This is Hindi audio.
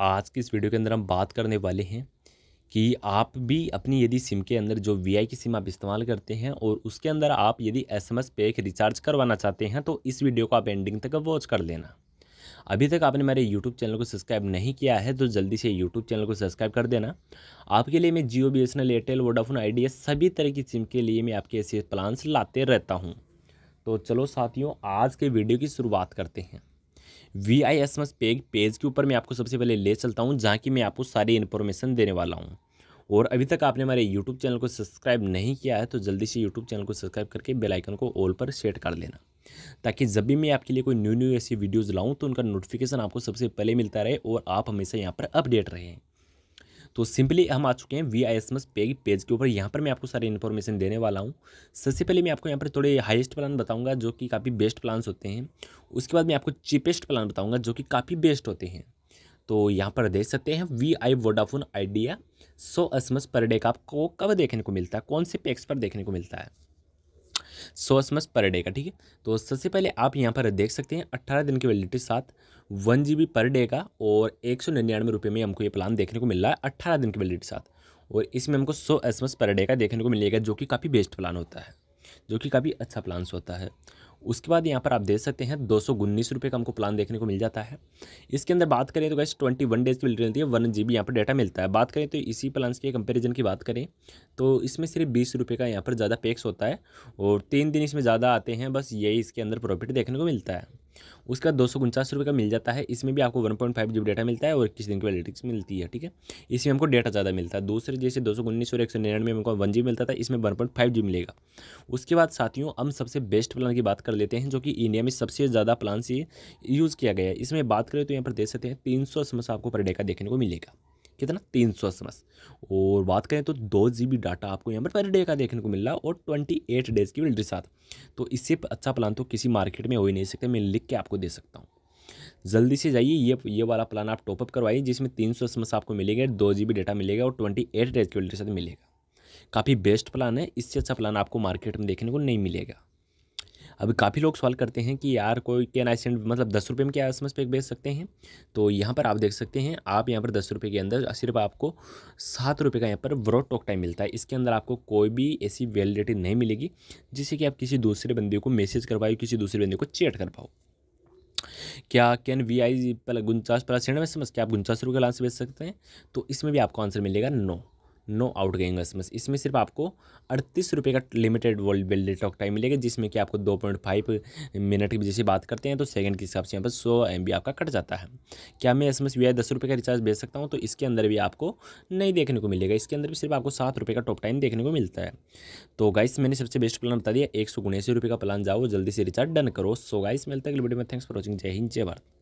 आज की इस वीडियो के अंदर हम बात करने वाले हैं कि आप भी अपनी यदि सिम के अंदर जो वी की सिम आप इस्तेमाल करते हैं और उसके अंदर आप यदि एस एम पे एक रिचार्ज करवाना चाहते हैं तो इस वीडियो को आप एंडिंग तक वॉच कर लेना अभी तक आपने मेरे YouTube चैनल को सब्सक्राइब नहीं किया है तो जल्दी से YouTube चैनल को सब्सक्राइब कर देना आपके लिए मैं Jio B S N L Airtel Vodafone Idea सभी तरह की सिम के लिए मैं आपके ऐसे प्लान्स लाते रहता हूँ तो चलो साथियों आज के वीडियो की शुरुआत करते हैं V I S M S page page के ऊपर मैं आपको सबसे पहले ले चलता हूँ जहाँ की मैं आपको सारी इन्फॉर्मेशन देने वाला हूँ और अभी तक आपने हमारे यूट्यूब चैनल को सब्सक्राइब नहीं किया है तो जल्दी से यूट्यूब चैनल को सब्सक्राइब करके बेल आइकन को ऑल पर सेट कर लेना ताकि जब भी मैं आपके लिए कोई न्यू न्यू ऐसी वीडियोज़ लाऊँ तो उनका नोटिफिकेशन आपको सबसे पहले मिलता रहे और आप हमेशा यहाँ पर अपडेट रहें तो सिंपली हम आ चुके हैं V I S M S पेगी पेज के ऊपर यहाँ पर मैं आपको सारी इन्फॉर्मेशन देने वाला हूँ सबसे पहले मैं आपको यहाँ पर थोड़े हाईएस्ट प्लान बताऊँगा जो कि काफ़ी बेस्ट प्लान्स होते हैं उसके बाद मैं आपको चीपेस्ट प्लान बताऊँगा जो कि काफ़ी बेस्ट होते हैं तो यहाँ पर देख सकते हैं वी आई वोडाफोन आइडिया सौ S M S per day का आपको कब देखने को मिलता है कौन से पैक्स पर देखने को मिलता है सौ एस पर डे का ठीक है तो सबसे पहले आप यहाँ पर देख सकते हैं अट्ठारह दिन की वैलिडिटी साथ वन जी पर डे का और एक सौ निन्यानवे रुपये में हमको ये प्लान देखने को मिल रहा है अट्ठारह दिन की वैलिडिटी साथ और इसमें हमको सौ एस पर डे का देखने को मिलेगा जो कि काफ़ी बेस्ट प्लान होता है जो कि काफ़ी अच्छा प्लान्स होता है उसके बाद यहाँ पर आप देख सकते हैं दो सौ उन्नीस रुपये का हमको प्लान देखने को मिल जाता है इसके अंदर बात करें तो गैस ट्वेंटी वन डेज़ की वैलिडिटी रहती है वन जी बी यहाँ पर डाटा मिलता है बात करें तो इसी प्लान्स के कंपेरिजन की बात करें तो इसमें सिर्फ बीस रुपये का यहाँ पर ज़्यादा पैक्स होता है और तीन दिन इसमें ज़्यादा आते हैं बस यही इसके अंदर प्रॉफिट देखने को मिलता है उसका दो सौ का मिल जाता है इसमें भी आपको one point five G B data मिलता है और इक्कीस दिन की वैलिडिक्स मिलती है ठीक है इसमें हमको डेटा ज़्यादा मिलता है दूसरे जैसे दो सौ उन्नीस और एक सौ निन्यानवे में हमको वन जी मिलता था इसमें वन पॉइंट फाइव जी मिलेगा उसके बाद साथियों हम सबसे बेस्ट प्लान की बात कर लेते हैं जो कि इंडिया में सबसे ज़्यादा प्लान से यूज़ किया गया है इसमें बात करें तो यहाँ पर देख सकते हैं तीन सौ आपको पर डे का देखने को मिलेगा कितना तीन सौ और बात करें तो दो जी बी डाटा आपको यहाँ पर पर डे का देखने को मिल रहा है और ट्वेंटी एट डेज़ की वैलिडिटी साथ तो इससे अच्छा प्लान तो किसी मार्केट में हो ही नहीं सकता मैं लिख के आपको दे सकता हूँ जल्दी से जाइए ये ये वाला प्लान आप टॉपअप करवाइए जिसमें तीन सौ एस आपको मिलेगा दो जी बी डाटा मिलेगा और ट्वेंटी एट डेज की वैलिडिटी साथ मिलेगा काफ़ी बेस्ट प्लान है इससे अच्छा प्लान आपको मार्केट में देखने को नहीं मिलेगा अभी काफ़ी लोग सवाल करते हैं कि यार कोई कैन आई सेंड मतलब दस रुपये में क्या एम पैक बेच सकते हैं तो यहाँ पर आप देख सकते हैं आप यहाँ पर दस रुपये के अंदर सिर्फ आपको सात रुपये का यहाँ पर ब्रॉड टॉक टाइम मिलता है इसके अंदर आपको कोई भी ऐसी वैलिडिटी नहीं मिलेगी जिससे कि आप किसी दूसरे बंदे को मैसेज कर पाओ किसी दूसरे बंदे को चैट कर पाओ क्या कैन वी आई पहले उनचास सेंड में समझ के आप उनचास रुपये का लांस बेच सकते हैं तो इसमें भी आपको आंसर मिलेगा no no outgoing SMS इसमें सिर्फ आपको अड़तीस रुपये का लिमिटेड वेल्डेड टॉक टाइम मिलेगा जिसमें कि आपको दो पॉइंट फाइव मिनट की जैसे बात करते हैं तो सेकंड के हिसाब से यहाँ पर सौ एम आपका कट जाता है क्या मैं S M S V I दस रुपये का रिचार्ज भेज सकता हूँ तो इसके अंदर भी आपको नहीं देखने को मिलेगा इसके अंदर भी सिर्फ आपको सात रुपये का टॉप टाइम देखने को मिलता है तो गाइस मैंने सबसे बेस्ट प्लान बता दिया एक सौ उन्यासी रुपये का प्लान जाओ जल्दी से रिचार्ज डन करो सो गाइस मिलता है वीडियो में थैंक्स फॉर वॉचिंग जय हिंद जय भारत